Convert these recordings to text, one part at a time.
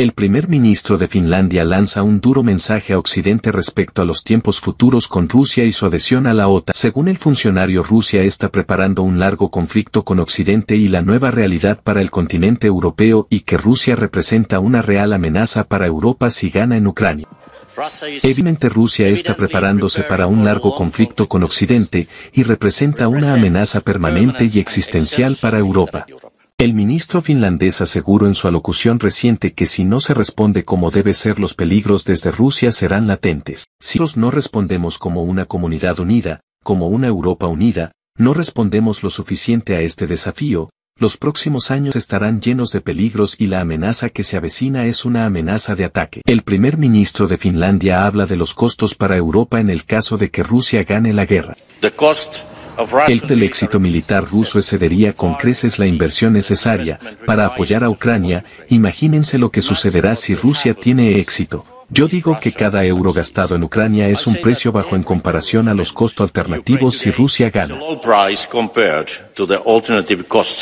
El primer ministro de Finlandia lanza un duro mensaje a Occidente respecto a los tiempos futuros con Rusia y su adhesión a la OTAN. Según el funcionario, Rusia está preparando un largo conflicto con Occidente y la nueva realidad para el continente europeo y que Rusia representa una real amenaza para Europa si gana en Ucrania. Evidentemente Rusia está preparándose para un largo conflicto con Occidente y representa una amenaza permanente y existencial para Europa. El ministro finlandés aseguró en su alocución reciente que si no se responde como debe ser los peligros desde Rusia serán latentes. Si nosotros no respondemos como una comunidad unida, como una Europa unida, no respondemos lo suficiente a este desafío, los próximos años estarán llenos de peligros y la amenaza que se avecina es una amenaza de ataque. El primer ministro de Finlandia habla de los costos para Europa en el caso de que Rusia gane la guerra. El teléxito éxito militar ruso excedería con creces la inversión necesaria para apoyar a Ucrania, imagínense lo que sucederá si Rusia tiene éxito. Yo digo que cada euro gastado en Ucrania es un precio bajo en comparación a los costos alternativos si Rusia gana.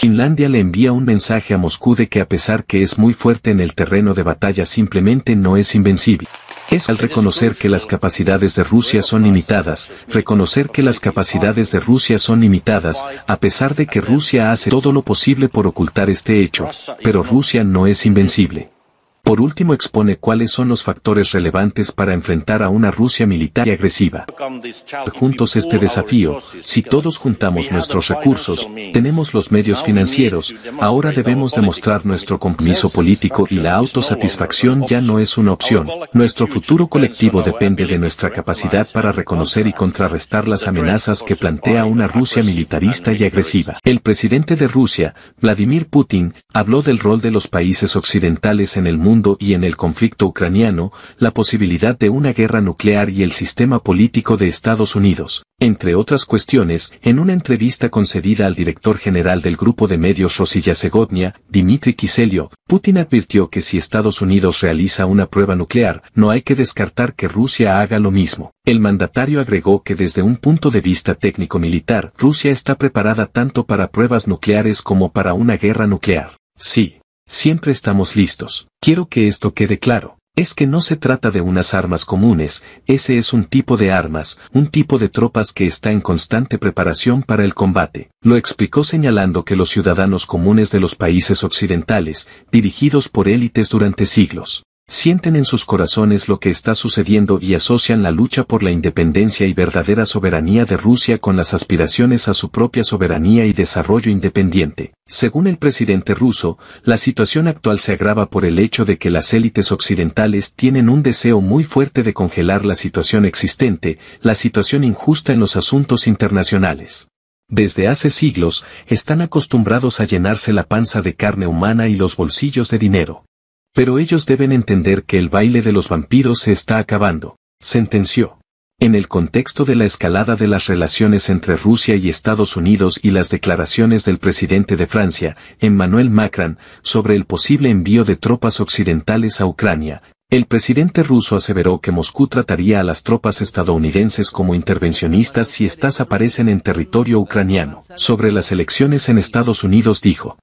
Finlandia le envía un mensaje a Moscú de que a pesar que es muy fuerte en el terreno de batalla simplemente no es invencible. Es al reconocer que las capacidades de Rusia son limitadas, reconocer que las capacidades de Rusia son limitadas, a pesar de que Rusia hace todo lo posible por ocultar este hecho, pero Rusia no es invencible. Por último expone cuáles son los factores relevantes para enfrentar a una Rusia militar y agresiva. Juntos este desafío, si todos juntamos nuestros recursos, tenemos los medios financieros, ahora debemos demostrar nuestro compromiso político y la autosatisfacción ya no es una opción. Nuestro futuro colectivo depende de nuestra capacidad para reconocer y contrarrestar las amenazas que plantea una Rusia militarista y agresiva. El presidente de Rusia, Vladimir Putin, habló del rol de los países occidentales en el mundo y en el conflicto ucraniano, la posibilidad de una guerra nuclear y el sistema político de Estados Unidos. Entre otras cuestiones, en una entrevista concedida al director general del grupo de medios Rosilla Segodnia, Dmitry Kiselio, Putin advirtió que si Estados Unidos realiza una prueba nuclear, no hay que descartar que Rusia haga lo mismo. El mandatario agregó que desde un punto de vista técnico-militar, Rusia está preparada tanto para pruebas nucleares como para una guerra nuclear. Sí, Siempre estamos listos. Quiero que esto quede claro. Es que no se trata de unas armas comunes, ese es un tipo de armas, un tipo de tropas que está en constante preparación para el combate. Lo explicó señalando que los ciudadanos comunes de los países occidentales, dirigidos por élites durante siglos, sienten en sus corazones lo que está sucediendo y asocian la lucha por la independencia y verdadera soberanía de Rusia con las aspiraciones a su propia soberanía y desarrollo independiente. Según el presidente ruso, la situación actual se agrava por el hecho de que las élites occidentales tienen un deseo muy fuerte de congelar la situación existente, la situación injusta en los asuntos internacionales. Desde hace siglos, están acostumbrados a llenarse la panza de carne humana y los bolsillos de dinero. Pero ellos deben entender que el baile de los vampiros se está acabando, sentenció. En el contexto de la escalada de las relaciones entre Rusia y Estados Unidos y las declaraciones del presidente de Francia, Emmanuel Macron, sobre el posible envío de tropas occidentales a Ucrania, el presidente ruso aseveró que Moscú trataría a las tropas estadounidenses como intervencionistas si estas aparecen en territorio ucraniano. Sobre las elecciones en Estados Unidos dijo,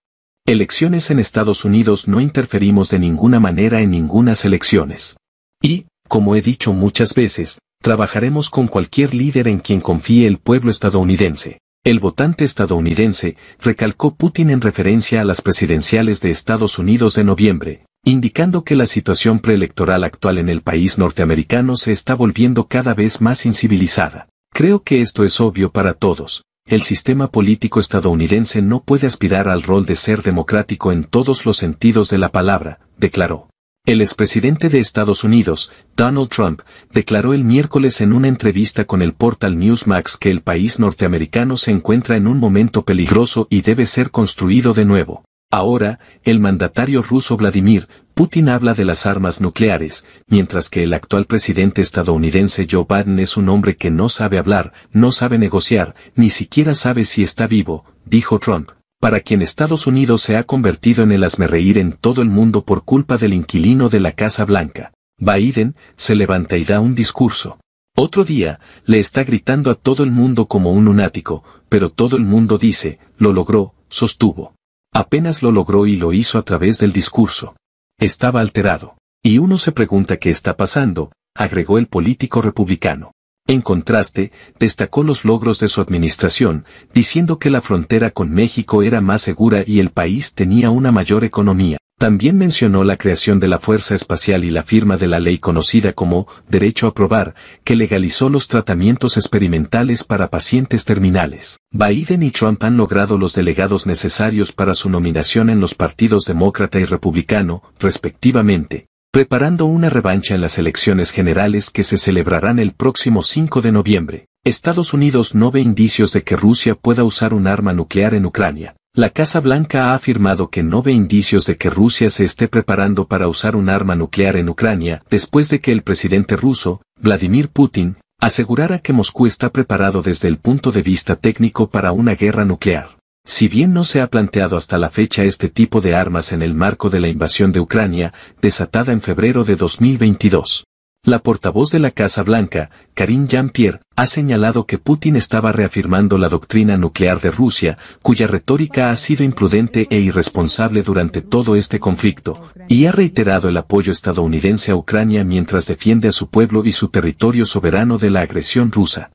Elecciones en Estados Unidos no interferimos de ninguna manera en ningunas elecciones. Y, como he dicho muchas veces, trabajaremos con cualquier líder en quien confíe el pueblo estadounidense. El votante estadounidense, recalcó Putin en referencia a las presidenciales de Estados Unidos de noviembre, indicando que la situación preelectoral actual en el país norteamericano se está volviendo cada vez más incivilizada. Creo que esto es obvio para todos, el sistema político estadounidense no puede aspirar al rol de ser democrático en todos los sentidos de la palabra, declaró. El expresidente de Estados Unidos, Donald Trump, declaró el miércoles en una entrevista con el portal Newsmax que el país norteamericano se encuentra en un momento peligroso y debe ser construido de nuevo. Ahora, el mandatario ruso Vladimir Putin habla de las armas nucleares, mientras que el actual presidente estadounidense Joe Biden es un hombre que no sabe hablar, no sabe negociar, ni siquiera sabe si está vivo, dijo Trump, para quien Estados Unidos se ha convertido en el asmerreír en todo el mundo por culpa del inquilino de la Casa Blanca. Biden se levanta y da un discurso. Otro día, le está gritando a todo el mundo como un lunático, pero todo el mundo dice, lo logró, sostuvo. Apenas lo logró y lo hizo a través del discurso. Estaba alterado. Y uno se pregunta qué está pasando, agregó el político republicano. En contraste, destacó los logros de su administración, diciendo que la frontera con México era más segura y el país tenía una mayor economía. También mencionó la creación de la Fuerza Espacial y la firma de la ley conocida como Derecho a Probar, que legalizó los tratamientos experimentales para pacientes terminales. Biden y Trump han logrado los delegados necesarios para su nominación en los partidos demócrata y republicano, respectivamente, preparando una revancha en las elecciones generales que se celebrarán el próximo 5 de noviembre. Estados Unidos no ve indicios de que Rusia pueda usar un arma nuclear en Ucrania, la Casa Blanca ha afirmado que no ve indicios de que Rusia se esté preparando para usar un arma nuclear en Ucrania después de que el presidente ruso, Vladimir Putin, asegurara que Moscú está preparado desde el punto de vista técnico para una guerra nuclear. Si bien no se ha planteado hasta la fecha este tipo de armas en el marco de la invasión de Ucrania, desatada en febrero de 2022. La portavoz de la Casa Blanca, Karim Jean-Pierre, ha señalado que Putin estaba reafirmando la doctrina nuclear de Rusia, cuya retórica ha sido imprudente e irresponsable durante todo este conflicto, y ha reiterado el apoyo estadounidense a Ucrania mientras defiende a su pueblo y su territorio soberano de la agresión rusa.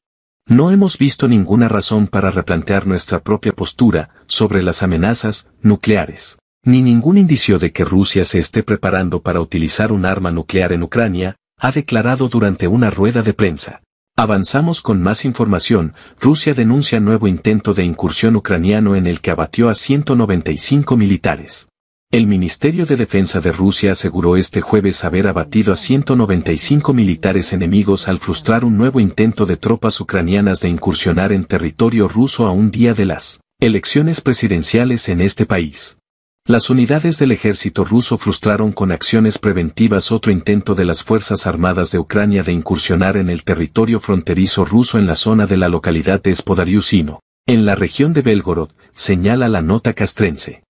No hemos visto ninguna razón para replantear nuestra propia postura sobre las amenazas nucleares, ni ningún indicio de que Rusia se esté preparando para utilizar un arma nuclear en Ucrania, ha declarado durante una rueda de prensa. Avanzamos con más información, Rusia denuncia nuevo intento de incursión ucraniano en el que abatió a 195 militares. El Ministerio de Defensa de Rusia aseguró este jueves haber abatido a 195 militares enemigos al frustrar un nuevo intento de tropas ucranianas de incursionar en territorio ruso a un día de las elecciones presidenciales en este país. Las unidades del ejército ruso frustraron con acciones preventivas otro intento de las Fuerzas Armadas de Ucrania de incursionar en el territorio fronterizo ruso en la zona de la localidad de Spodariusino, en la región de Belgorod, señala la nota castrense.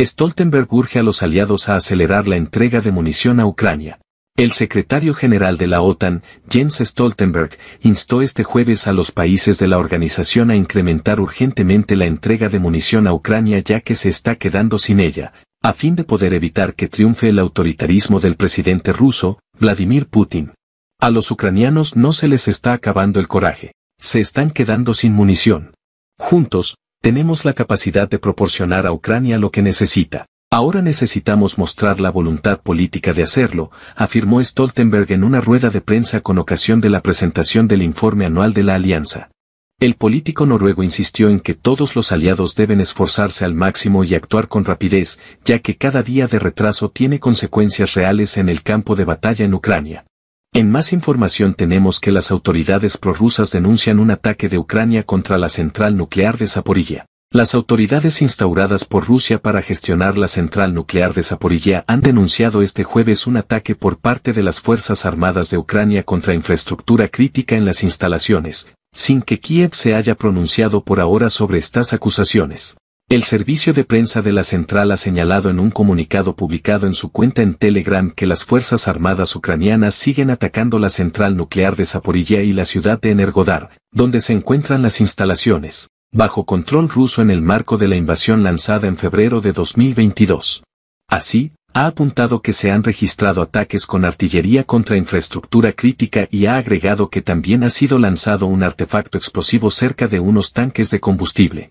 Stoltenberg urge a los aliados a acelerar la entrega de munición a Ucrania, el secretario general de la OTAN, Jens Stoltenberg, instó este jueves a los países de la organización a incrementar urgentemente la entrega de munición a Ucrania ya que se está quedando sin ella, a fin de poder evitar que triunfe el autoritarismo del presidente ruso, Vladimir Putin. A los ucranianos no se les está acabando el coraje, se están quedando sin munición. Juntos, tenemos la capacidad de proporcionar a Ucrania lo que necesita. Ahora necesitamos mostrar la voluntad política de hacerlo, afirmó Stoltenberg en una rueda de prensa con ocasión de la presentación del informe anual de la alianza. El político noruego insistió en que todos los aliados deben esforzarse al máximo y actuar con rapidez, ya que cada día de retraso tiene consecuencias reales en el campo de batalla en Ucrania. En más información tenemos que las autoridades prorrusas denuncian un ataque de Ucrania contra la central nuclear de Zaporilla. Las autoridades instauradas por Rusia para gestionar la central nuclear de Zaporilla han denunciado este jueves un ataque por parte de las Fuerzas Armadas de Ucrania contra infraestructura crítica en las instalaciones, sin que Kiev se haya pronunciado por ahora sobre estas acusaciones. El servicio de prensa de la central ha señalado en un comunicado publicado en su cuenta en Telegram que las Fuerzas Armadas ucranianas siguen atacando la central nuclear de Zaporilla y la ciudad de Energodar, donde se encuentran las instalaciones bajo control ruso en el marco de la invasión lanzada en febrero de 2022. Así, ha apuntado que se han registrado ataques con artillería contra infraestructura crítica y ha agregado que también ha sido lanzado un artefacto explosivo cerca de unos tanques de combustible.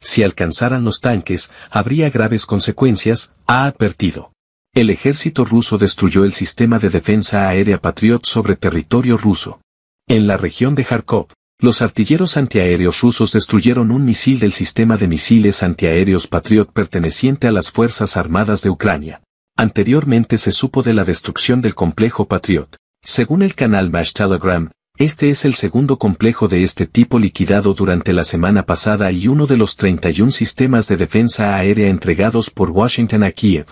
Si alcanzaran los tanques, habría graves consecuencias, ha advertido. El ejército ruso destruyó el sistema de defensa aérea Patriot sobre territorio ruso. En la región de Kharkov, los artilleros antiaéreos rusos destruyeron un misil del sistema de misiles antiaéreos Patriot perteneciente a las Fuerzas Armadas de Ucrania. Anteriormente se supo de la destrucción del complejo Patriot. Según el canal Mash Telegram, este es el segundo complejo de este tipo liquidado durante la semana pasada y uno de los 31 sistemas de defensa aérea entregados por Washington a Kiev.